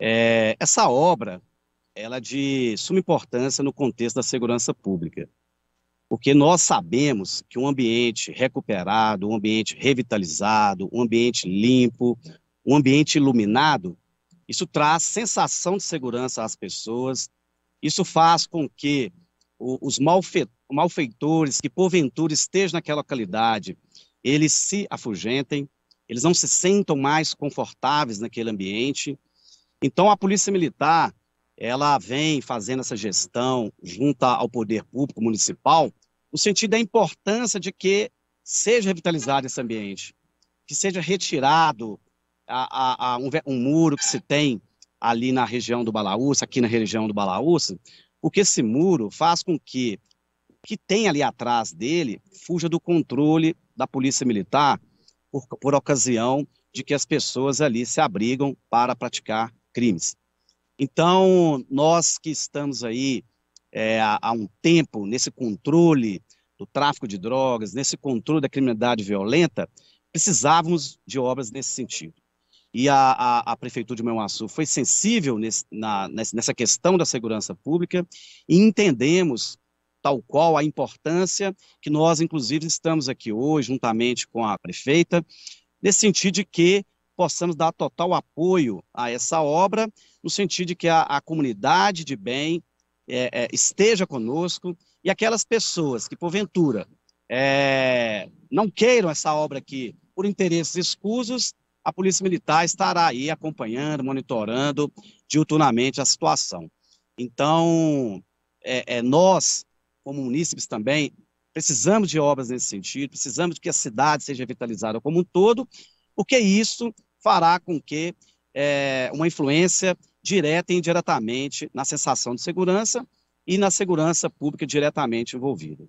É, essa obra ela é de suma importância no contexto da segurança pública, porque nós sabemos que um ambiente recuperado, um ambiente revitalizado, um ambiente limpo, um ambiente iluminado, isso traz sensação de segurança às pessoas, isso faz com que os malfeitores que porventura estejam naquela localidade, eles se afugentem, eles não se sentam mais confortáveis naquele ambiente, então, a Polícia Militar, ela vem fazendo essa gestão junto ao poder público municipal, no sentido da importância de que seja revitalizado esse ambiente, que seja retirado a, a, a um, um, muro que se tem ali na região do Balaúça, aqui na região do Balaúça, porque esse muro faz com que o que tem ali atrás dele fuja do controle da polícia militar por, por ocasião de que as pessoas ali se abrigam para praticar crimes. Então, nós que estamos aí é, há um tempo nesse controle do tráfico de drogas, nesse controle da criminalidade violenta, precisávamos de obras nesse sentido. E a, a, a Prefeitura de Manhuaçu foi sensível nesse, na, nessa questão da segurança pública e entendemos tal qual a importância que nós, inclusive, estamos aqui hoje, juntamente com a prefeita, nesse sentido de que possamos dar total apoio a essa obra, no sentido de que a, a comunidade de bem é, é, esteja conosco e aquelas pessoas que, porventura, é, não queiram essa obra aqui por interesses escusos, a Polícia Militar estará aí acompanhando, monitorando diuturnamente a situação. Então, é, é, nós, como munícipes também, precisamos de obras nesse sentido, precisamos de que a cidade seja vitalizada como um todo, porque isso fará com que é, uma influência direta e indiretamente na sensação de segurança e na segurança pública diretamente envolvida.